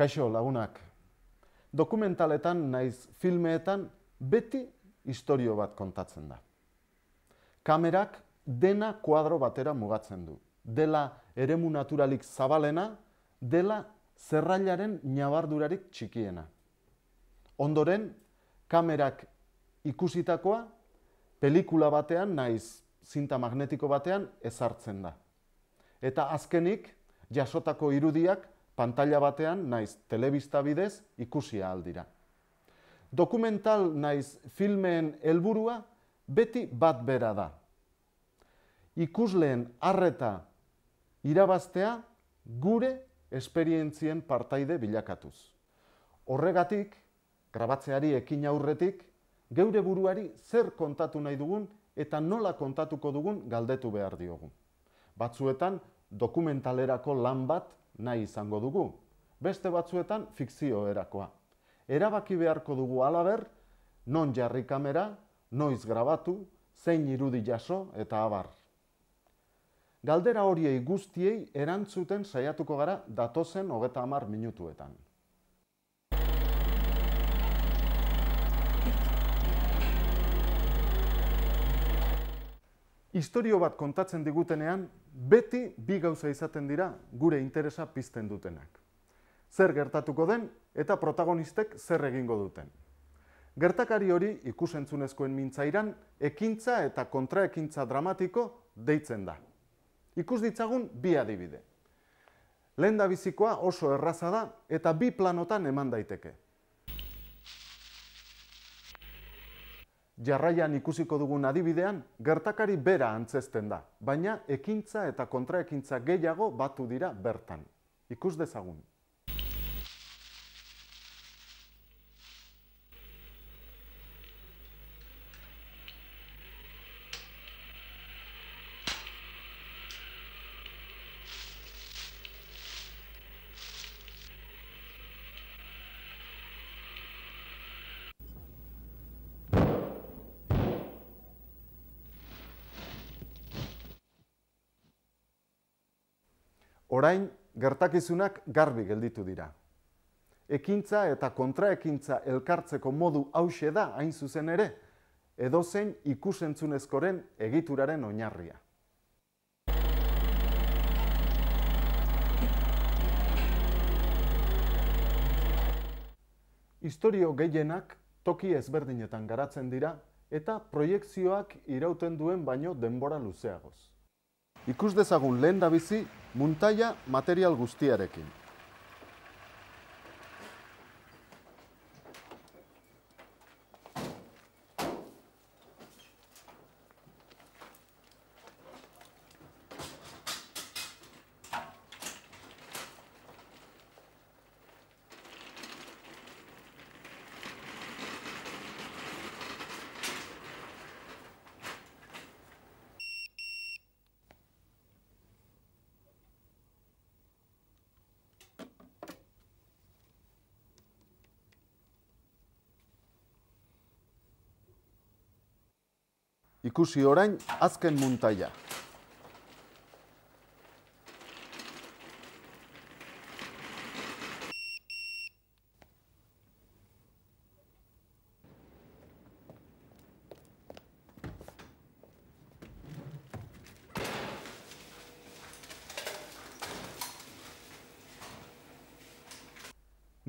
Kaixo lagunak. Dokumentaletan naiz filmeetan beti istorio bat kontatzen da. Kamerak dena kuadro batera mugatzen du. Dela eremu naturalik zabalena, dela zerrailaren nabardurarik txikiena. Ondoren kamerak ikusitakoa pelikula batean naiz zinta magnetiko batean ezartzen da. Eta azkenik jasotako irudiak pantalla batean, naiz telebista bidez, ikusia aldira. Dokumental naiz filmeen helburua beti bat bera da. Ikusleen harreta irabaztea gure esperientzien partaide bilakatuz. Horregatik, grabatzeari ekin aurretik, geure buruari zer kontatu nahi dugun eta nola kontatuko dugun galdetu behar diogu. Batzuetan, dokumentalerako lan bat nahi izango dugu. Beste batzuetan fikzio erakoa. Erabaki beharko dugu alaber, non jarri kamera, noiz grabatu, zein irudi jaso eta abar. Galdera horiei guztiei erantzuten saiatuko gara datozen hogeta amar minutuetan. Historio bat kontatzen digutenean, beti bi gauza izaten dira gure interesa pizten dutenak. Zer gertatuko den eta protagonistek zer egingo duten. Gertakari hori ikusentzunezkoen mintzairan ekintza eta kontraekintza dramatiko deitzen da. Ikus ditzagun bi adibide. Lenda oso erraza da eta bi planotan eman daiteke. Jarraian ikusiko dugun adibidean, gertakari bera antzesten da, baina ekintza eta kontraekintza gehiago batu dira bertan. Ikus dezagun. orain gertakizunak garbi gelditu dira. Ekintza eta kontraekintza elkartzeko modu hause da hain zuzen ere, edozein ikusentzunezkoren egituraren oinarria. Historio gehienak toki ezberdinetan garatzen dira eta proiektzioak irauten duen baino denbora luzeagoz. Ikus dezagun lehen da bizi muntaia material guztiarekin. Ikusi orain, azken muntaila.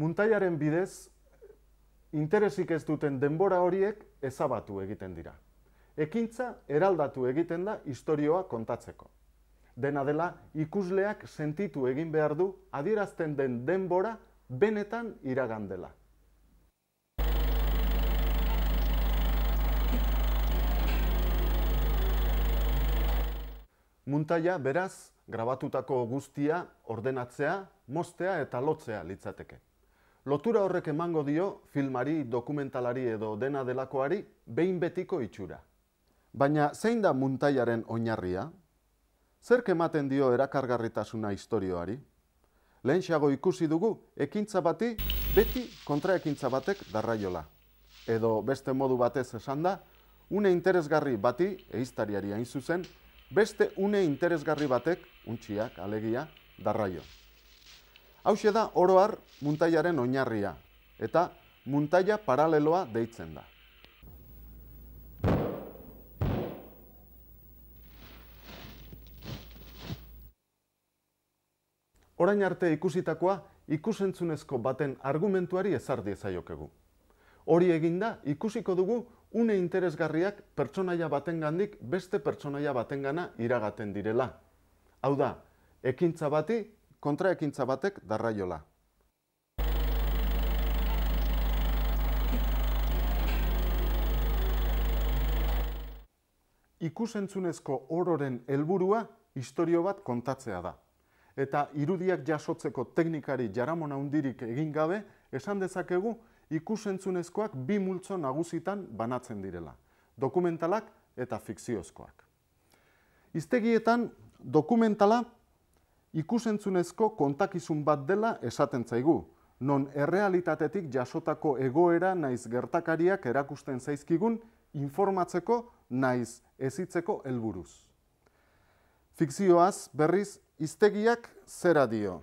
Muntaiaren bidez, interesik ez duten denbora horiek ezabatu egiten dira ekintza eraldatu egiten da historioa kontatzeko. Dena dela, ikusleak sentitu egin behar du, adierazten den denbora, benetan iragan dela. Muntaia, beraz, grabatutako guztia, ordenatzea, mostea eta lotzea litzateke. Lotura horrek emango dio, filmari, dokumentalari edo dena delakoari, behin betiko itxura. Baina zein da muntaiaren oinarria? Zer kematen dio erakargarritasuna istorioari? Lehenxago ikusi dugu, ekintza bati beti kontraekintza batek darraiola. Edo beste modu batez esan da, une interesgarri bati, eiztariari hain zuzen, beste une interesgarri batek, untxiak, alegia, darraio. Hau da oroar muntaiaren oinarria, eta muntaia paraleloa deitzen da. orain arte ikusitakoa ikusentzunezko baten argumentuari ezar diezaiokegu. Hori eginda, ikusiko dugu une interesgarriak pertsonaia batengandik beste pertsonaia batengana iragaten direla. Hau da, ekintza bati kontraekintza batek darraiola. Ikusentzunezko ororen helburua istorio bat kontatzea da eta irudiak jasotzeko teknikari jaramona hundirik egin gabe, esan dezakegu ikusentzunezkoak bi multzo nagusitan banatzen direla, dokumentalak eta fikziozkoak. Iztegietan dokumentala ikusentzunezko kontakizun bat dela esaten zaigu, non errealitatetik jasotako egoera naiz gertakariak erakusten zaizkigun informatzeko naiz ezitzeko helburuz. Fikzioaz berriz Iztegiak zera dio.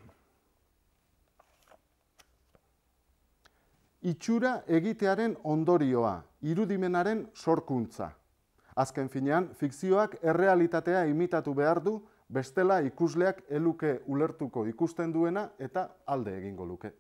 Itxura egitearen ondorioa, irudimenaren sorkuntza. Azken finean, fikzioak errealitatea imitatu behar du, bestela ikusleak eluke ulertuko ikusten duena eta alde egingo luke.